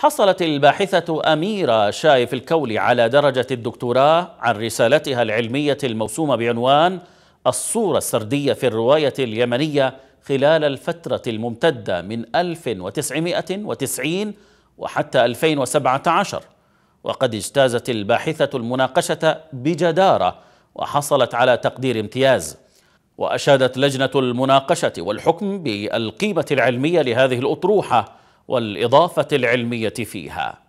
حصلت الباحثة أميرة شايف الكولي على درجة الدكتوراه عن رسالتها العلمية الموسومة بعنوان الصورة السردية في الرواية اليمنية خلال الفترة الممتدة من 1990 وحتى 2017 وقد اجتازت الباحثة المناقشة بجدارة وحصلت على تقدير امتياز وأشادت لجنة المناقشة والحكم بالقيمة العلمية لهذه الأطروحة والإضافة العلمية فيها